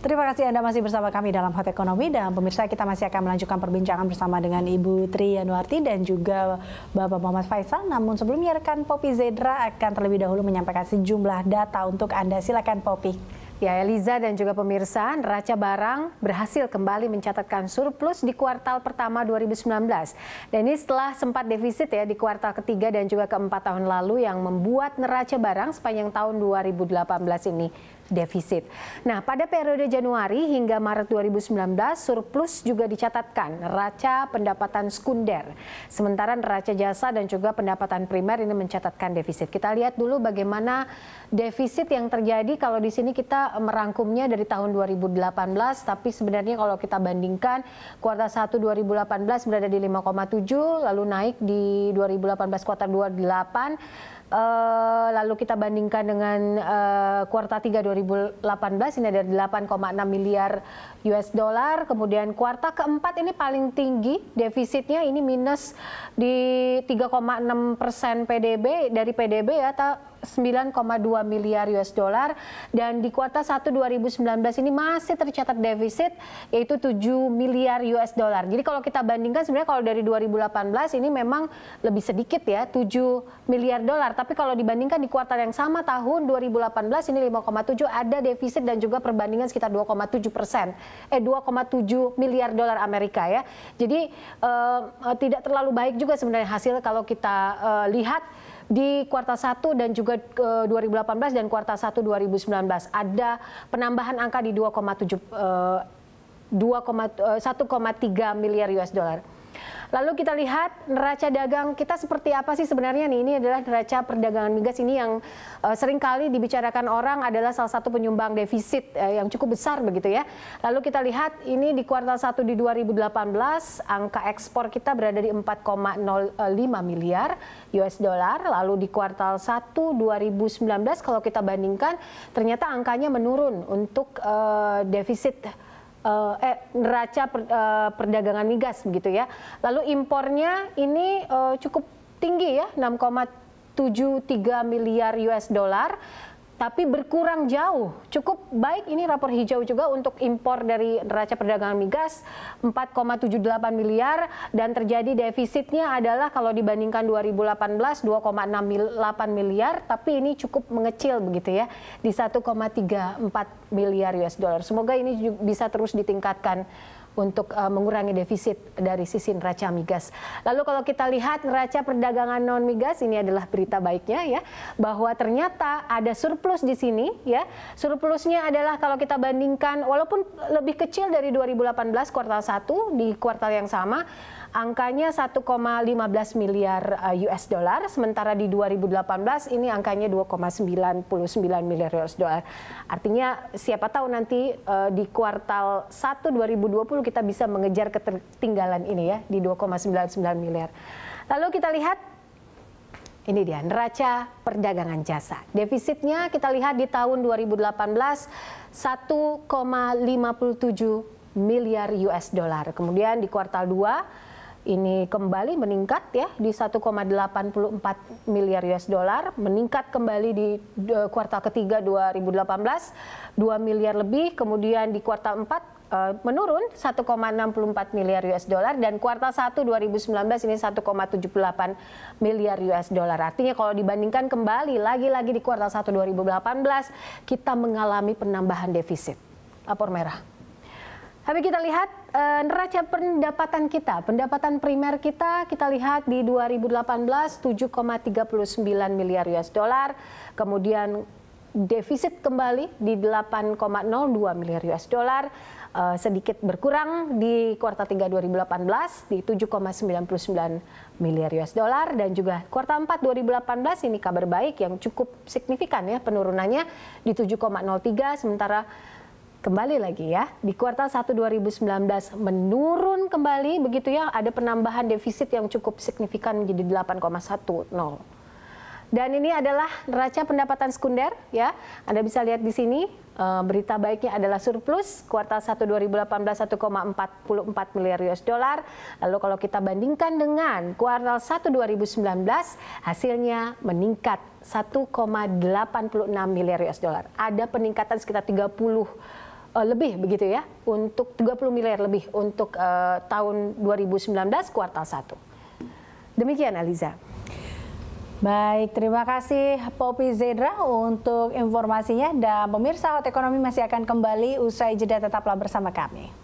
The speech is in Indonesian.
Terima kasih Anda masih bersama kami dalam Hot Ekonomi dan pemirsa kita masih akan melanjutkan perbincangan bersama dengan Ibu Tri Yanuarti dan juga Bapak Muhammad Faisal. Namun sebelumnya rekan Popi Zedra akan terlebih dahulu menyampaikan sejumlah data untuk Anda. Silakan Popi. Ya, Eliza dan juga pemirsa, neraca barang berhasil kembali mencatatkan surplus di kuartal pertama 2019. Dan ini setelah sempat defisit ya di kuartal ketiga dan juga keempat tahun lalu yang membuat neraca barang sepanjang tahun 2018 ini defisit. Nah, pada periode Januari hingga Maret 2019, surplus juga dicatatkan raca pendapatan sekunder. Sementara neraca jasa dan juga pendapatan primer ini mencatatkan defisit. Kita lihat dulu bagaimana defisit yang terjadi kalau di sini kita merangkumnya dari tahun 2018, tapi sebenarnya kalau kita bandingkan kuartal 1 2018 berada di 5,7, lalu naik di 2018 kuartal 28 Uh, lalu kita bandingkan dengan uh, kuartal 3 2018 ini ada 8,6 miliar US dollar. Kemudian kuartal keempat ini paling tinggi defisitnya ini minus di 3,6 persen PDB dari PDB ya 9,2 miliar US dollar dan di kuartal 1 2019 ini masih tercatat defisit yaitu 7 miliar US dollar. Jadi kalau kita bandingkan sebenarnya kalau dari 2018 ini memang lebih sedikit ya 7 miliar dolar. Tapi kalau dibandingkan di kuartal yang sama tahun 2018 ini 5,7 ada defisit dan juga perbandingan sekitar 2,7 persen eh 2,7 miliar dolar Amerika ya. Jadi eh, eh, tidak terlalu baik juga sebenarnya hasil kalau kita eh, lihat di kuartal 1 dan juga 2018 eh, dan kuartal 1 2019 ada penambahan angka di 2,7 uh, 1,3 eh, miliar US dollar. Lalu kita lihat neraca dagang kita seperti apa sih sebenarnya nih? Ini adalah neraca perdagangan migas ini yang uh, seringkali dibicarakan orang adalah salah satu penyumbang defisit uh, yang cukup besar begitu ya. Lalu kita lihat ini di kuartal 1 di 2018 angka ekspor kita berada di 4,05 miliar US dollar. Lalu di kuartal 1 2019 kalau kita bandingkan ternyata angkanya menurun untuk uh, defisit uh, eh, neraca per, uh, perdagangan migas begitu ya. Lalu impornya ini uh, cukup tinggi ya 6,73 miliar US dollar tapi berkurang jauh. Cukup baik ini rapor hijau juga untuk impor dari neraca perdagangan migas 4,78 miliar dan terjadi defisitnya adalah kalau dibandingkan 2018 2,68 miliar tapi ini cukup mengecil begitu ya di 1,34 miliar US dollar. Semoga ini bisa terus ditingkatkan untuk uh, mengurangi defisit dari sisi neraca migas. Lalu kalau kita lihat neraca perdagangan non migas ini adalah berita baiknya ya bahwa ternyata ada surplus di sini ya. Surplusnya adalah kalau kita bandingkan walaupun lebih kecil dari 2018 kuartal 1 di kuartal yang sama angkanya 1,15 miliar eh, US dollar sementara di 2018 ini angkanya 2,99 miliar US dollar. Artinya siapa tahu nanti eh, di kuartal 1 2020 kita bisa mengejar ketertinggalan ini ya di 2,99 miliar. Lalu kita lihat ini dia neraca perdagangan jasa. Defisitnya kita lihat di tahun 2018 1,57 miliar US dollar. Kemudian di kuartal 2 ini kembali meningkat ya di 1,84 miliar US dollar, meningkat kembali di e, kuartal ketiga 2018 2 miliar lebih, kemudian di kuartal 4 e, menurun 1,64 miliar US dollar dan kuartal 1 2019 ini 1,78 miliar US dollar. Artinya kalau dibandingkan kembali lagi-lagi di kuartal 1 2018 kita mengalami penambahan defisit. Lapor merah. Tapi kita lihat e, neraca pendapatan kita, pendapatan primer kita kita lihat di 2018 7,39 miliar US dollar, kemudian defisit kembali di 8,02 miliar US dollar, e, sedikit berkurang di kuartal 3 2018 di 7,99 miliar US dollar dan juga kuartal 4 2018 ini kabar baik yang cukup signifikan ya penurunannya di 7,03 sementara kembali lagi ya di kuartal 1 2019 menurun kembali begitu ya ada penambahan defisit yang cukup signifikan menjadi 8,10 dan ini adalah neraca pendapatan sekunder ya Anda bisa lihat di sini eh, berita baiknya adalah surplus kuartal 1 2018 1,44 miliar US dollar lalu kalau kita bandingkan dengan kuartal 1 2019 hasilnya meningkat 1,86 miliar US dollar ada peningkatan sekitar 30 uh, lebih begitu ya untuk 30 miliar lebih untuk uh, tahun 2019 kuartal 1. Demikian Aliza. Baik, terima kasih Popi Zedra untuk informasinya dan pemirsa Hot Ekonomi masih akan kembali usai jeda tetaplah bersama kami.